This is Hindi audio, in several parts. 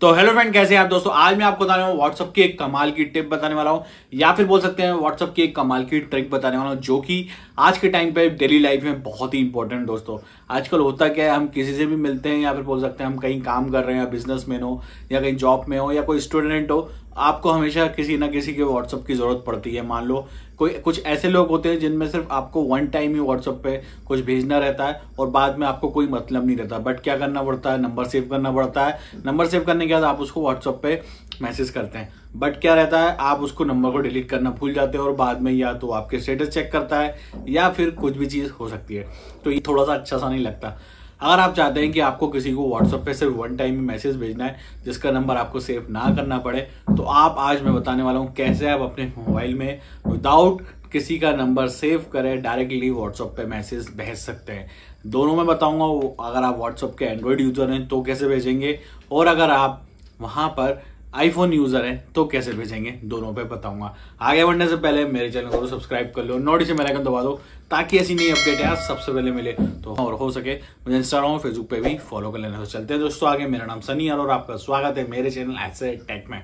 तो हेलो फ्रेंड कैसे आप दोस्तों आज मैं आपको बताने वाला हूँ व्हाट्सअप की एक कमाल की टिप बताने वाला हूँ या फिर बोल सकते हैं व्हाट्सअप की एक कमाल की ट्रिक बताने वाला हूँ जो कि आज के टाइम पे डेली लाइफ में बहुत ही इंपॉर्टेंट दोस्तों आजकल होता क्या है हम किसी से भी मिलते हैं या फिर बोल सकते हैं हम कहीं काम कर रहे हैं बिजनेस हो या कहीं जॉब में हो या कोई स्टूडेंट हो आपको हमेशा किसी ना किसी के व्हाट्सअप की ज़रूरत पड़ती है मान लो कोई कुछ ऐसे लोग होते हैं जिनमें सिर्फ आपको वन टाइम ही व्हाट्सअप पे कुछ भेजना रहता है और बाद में आपको कोई मतलब नहीं रहता बट क्या करना पड़ता है नंबर सेव करना पड़ता है नंबर सेव करने के बाद आप उसको व्हाट्सअप पे मैसेज करते हैं बट क्या रहता है आप उसको नंबर को डिलीट करना भूल जाते हैं और बाद में या तो आपके स्टेटस चेक करता है या फिर कुछ भी चीज़ हो सकती है तो ये थोड़ा सा अच्छा सा नहीं लगता अगर आप चाहते हैं कि आपको किसी को व्हाट्सएप पे सिर्फ वन टाइम ही मैसेज भेजना है जिसका नंबर आपको सेव ना करना पड़े तो आप आज मैं बताने वाला हूँ कैसे आप अपने मोबाइल में विदाउट किसी का नंबर सेव करें डायरेक्टली व्हाट्सअप पे मैसेज भेज सकते हैं दोनों में बताऊंगा अगर आप व्हाट्सअप के एंड्रॉयड यूजर हैं तो कैसे भेजेंगे और अगर आप वहाँ पर आईफोन यूजर है तो कैसे भेजेंगे दोनों पे बताऊंगा आगे बढ़ने से पहले मेरे चैनल को सब्सक्राइब तो कर लो नोटिस मेरा आइकन दबा दो ताकि ऐसी नई अपडेट है सबसे पहले मिले तो हाँ, और हो सके मुझे इंस्टाग्राम फेसबुक पे भी फॉलो कर लेना तो चलते हैं दोस्तों आगे मेरा नाम सनी और आपका स्वागत है मेरे चैनल एस टेक में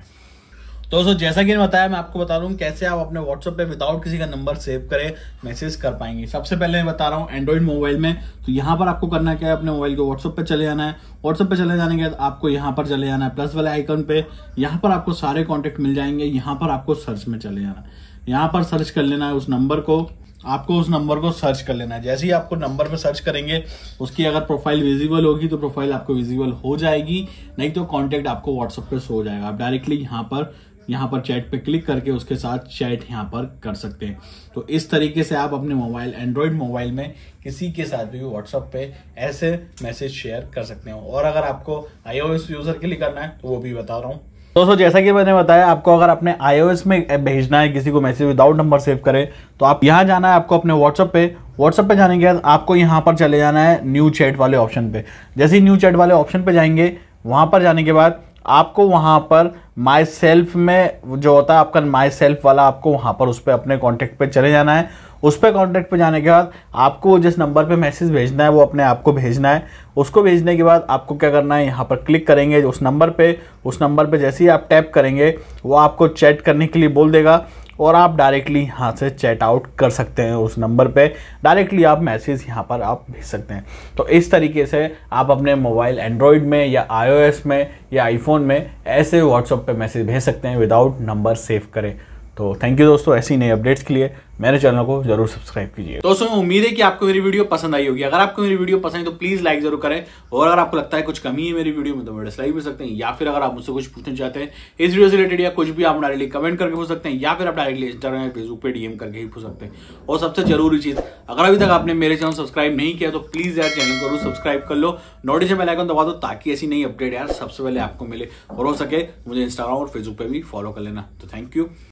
तो दोस्तों जैसा कि मैंने बताया मैं आपको बता रहा हूँ कैसे आप अपने व्हाट्सएप पे विदाउट किसी का नंबर सेव करें मैसेज कर पाएंगे सबसे पहले मैं बता रहा हूँ एंड्रॉइड मोबाइल में तो यहाँ पर आपको करना क्या है अपने मोबाइल को व्हाट्सएप पे चले जाना है व्हाट्सएप पे चले जाने के बाद आपको यहाँ पर चले जाना है प्लस वाले आइकन पे यहाँ पर आपको सारे कॉन्टेक्ट मिल जाएंगे यहाँ पर आपको सर्च में चले जाना है यहाँ पर सर्च कर लेना है उस नंबर को आपको उस नंबर को सर्च कर लेना है जैसे ही आपको नंबर पर सर्च करेंगे उसकी अगर प्रोफाइल विजिबल होगी तो प्रोफाइल आपको विजिबल हो जाएगी नहीं तो कॉन्टैक्ट आपको व्हाट्सअप पर शो हो जाएगा आप डायरेक्टली यहाँ पर यहाँ पर चैट पे क्लिक करके उसके साथ चैट यहाँ पर कर सकते हैं तो इस तरीके से आप अपने मोबाइल एंड्रॉयड मोबाइल में किसी के साथ भी व्हाट्सअप पे ऐसे मैसेज शेयर कर सकते हो और अगर आपको आईओएस यूज़र के लिए करना है तो वो भी बता रहा हूँ दोस्तों जैसा कि मैंने बताया आपको अगर अपने आई में भेजना है किसी को मैसेज विदाउट नंबर सेव करें तो आप यहाँ जाना है आपको अपने व्हाट्सअप पे व्हाट्सअप पे जाने के बाद आपको यहाँ पर चले जाना है न्यू चैट वाले ऑप्शन पे जैसे ही न्यू चैट वाले ऑप्शन पे जाएंगे वहाँ पर जाने के बाद आपको वहाँ पर माई सेल्फ में जो होता है आपका माई सेल्फ वाला आपको वहाँ पर उस पर अपने कॉन्टैक्ट पर चले जाना है उस पर कॉन्टैक्ट पर जाने के बाद आपको जिस नंबर पर मैसेज भेजना है वो अपने आप को भेजना है उसको भेजने के बाद आपको क्या करना है यहाँ पर क्लिक करेंगे उस नंबर पर उस नंबर पर जैसे ही आप टैप करेंगे वो आपको चैट करने के लिए बोल देगा और आप डायरेक्टली यहाँ से चैट आउट कर सकते हैं उस नंबर पे डायरेक्टली आप मैसेज यहाँ पर आप भेज सकते हैं तो इस तरीके से आप अपने मोबाइल एंड्रॉयड में या आईओएस में या आईफोन में ऐसे व्हाट्सअप पे मैसेज भेज सकते हैं विदाउट नंबर सेव करें तो थैंक यू दोस्तों ऐसी नई अपडेट्स के लिए मेरे चैनल को जरूर सब्सक्राइब कीजिए दोस्तों उम्मीद है कि आपको मेरी वीडियो पसंद आई होगी अगर आपको मेरी वीडियो पसंद है तो प्लीज लाइक जरूर करें और अगर आपको लगता है कुछ कमी है मेरी वीडियो में तो मैं डिसलाइक भी सकते हैं या फिर अगर आप मुझसे कुछ पूछना चाहते हैं इस वीडियो से रिलेटेड या कुछ भी आप डायरेक्टली कमेंट करके पूछ सकते हैं या फिर आप डायरेक्टली इंस्टाग्राम या फेसबुक पर डीएम करके ही पूछ सकते हैं और सबसे जरूरी चीज अगर अभी तक आपने मेरे चैनल सब्सक्राइब नहीं किया तो प्लीज यार चैनल जरूर सब्सक्राइब कर लो नोटिफिकेशन बेलाइकन दबा दो ताकि ऐसी नई अपडेट यार सबसे पहले आपको मिले और हो सके मुझे इंस्टाग्राम और फेसबुक पर भी फॉलो कर लेना तो थैंक यू